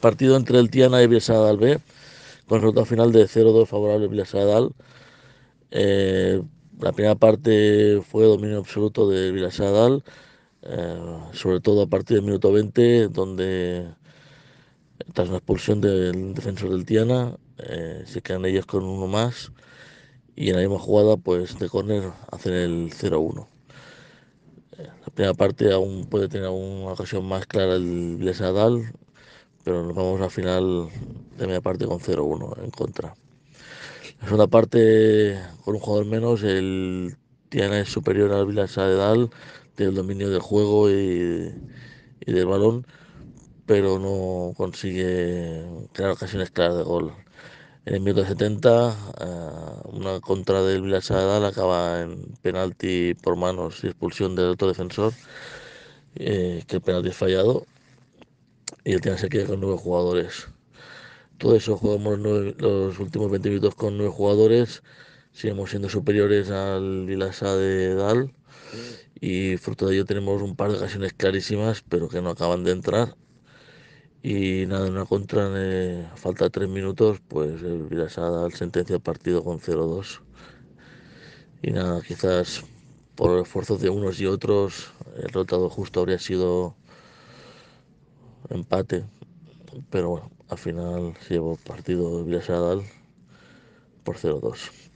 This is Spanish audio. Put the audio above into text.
Partido entre el Tiana y Villasadal B, con resultado final de 0-2 favorable a eh, la primera parte fue dominio absoluto de Villasadal, eh, sobre todo a partir del minuto 20, donde tras una expulsión del defensor del Tiana, eh, se quedan ellos con uno más y en la misma jugada pues de córner hacen el 0-1. Eh, la primera parte aún puede tener una ocasión más clara el Villasadal, pero nos vamos al final de media parte con 0-1 en contra. La segunda parte, con un jugador menos, el tiene superior al Vila Sadedal tiene el dominio del juego y, del balón, pero no consigue crear ocasiones claras de gol. En el minuto 70, eh, una contra del Vila Dal acaba en penalti por manos y expulsión del otro defensor, eh, que el penalti es fallado y el tema se queda con nueve jugadores. Todo eso jugamos los últimos 20 minutos con nueve jugadores, seguimos siendo superiores al Vilasa de Dal y fruto de ello tenemos un par de ocasiones clarísimas pero que no acaban de entrar. Y nada, en una contra, eh, falta tres minutos, pues el Vilasa da sentencia al partido con 0-2. Y nada, quizás por esfuerzos de unos y otros, el rotado justo habría sido empate, pero bueno, al final llevo partido de Villarreal por 0-2.